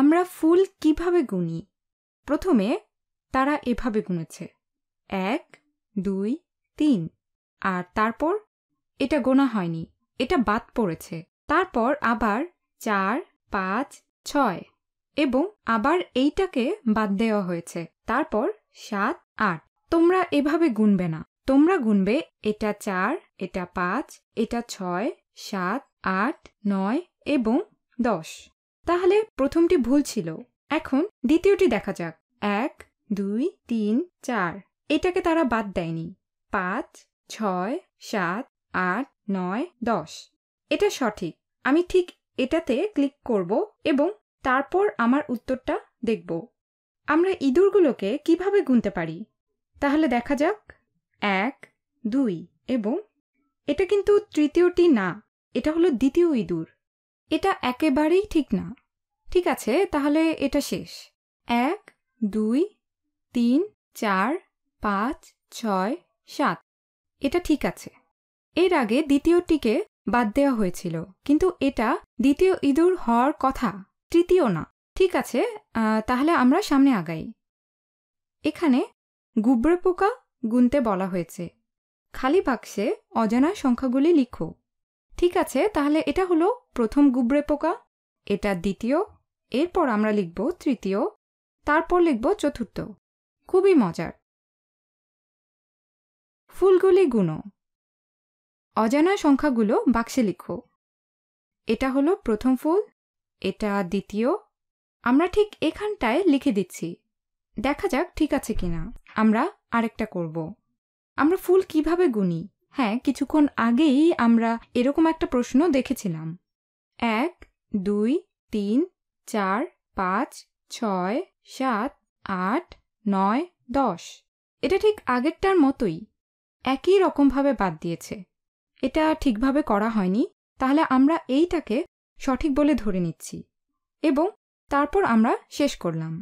আমরা ফুল কিভাবে গুনি প্রথমে তারা এভাবে গুনেছে এক দুই তিন আর তারপর এটা গোনা হয়নি এটা বাদ পড়েছে তারপর আবার চার পাঁচ ছয় এবং আবার এইটাকে বাদ দেওয়া হয়েছে তারপর সাত আট তোমরা এভাবে গুনবে না তোমরা গুনবে এটা চার এটা পাঁচ এটা ছয় সাত আট নয় এবং দশ তাহলে প্রথমটি ভুল ছিল এখন দ্বিতীয়টি দেখা যাক এক দুই তিন চার এটাকে তারা বাদ দেয়নি পাঁচ ছয় সাত আট নয় দশ এটা সঠিক আমি ঠিক এটাতে ক্লিক করব এবং তারপর আমার উত্তরটা দেখব আমরা ইঁদুরগুলোকে কিভাবে গুনতে পারি তাহলে দেখা যাক এক দুই এবং এটা কিন্তু তৃতীয়টি না এটা হলো দ্বিতীয় ইঁদুর এটা একেবারেই ঠিক না ঠিক আছে তাহলে এটা শেষ এক দুই তিন চার পাঁচ ছয় সাত এটা ঠিক আছে এর আগে দ্বিতীয়টিকে বাদ দেওয়া হয়েছিল কিন্তু এটা দ্বিতীয় ইঁদুর হওয়ার কথা তৃতীয় না ঠিক আছে তাহলে আমরা সামনে আগাই এখানে গুবরে পোকা গুনতে বলা হয়েছে খালি বাক্সে অজানা সংখ্যাগুলি লিখো ঠিক আছে তাহলে এটা হলো প্রথম গুবরে পোকা এটা দ্বিতীয় এরপর আমরা লিখব তৃতীয় তারপর লিখব চতুর্থ খুবই মজার ফুলগুলি গুণো অজানা সংখ্যাগুলো বাক্সে লিখো এটা হলো প্রথম ফুল এটা দ্বিতীয় আমরা ঠিক এখানটায় লিখে দিচ্ছি দেখা যাক ঠিক আছে কিনা আমরা আরেকটা করব আমরা ফুল কিভাবে গুনি হ্যাঁ কিছুক্ষণ আগেই আমরা এরকম একটা প্রশ্ন দেখেছিলাম এক দুই তিন চার পাঁচ ছয় সাত আট নয় দশ এটা ঠিক আগেরটার মতোই একই রকমভাবে বাদ দিয়েছে এটা ঠিকভাবে করা হয়নি তাহলে আমরা এইটাকে সঠিক বলে ধরে নিচ্ছি এবং তারপর আমরা শেষ করলাম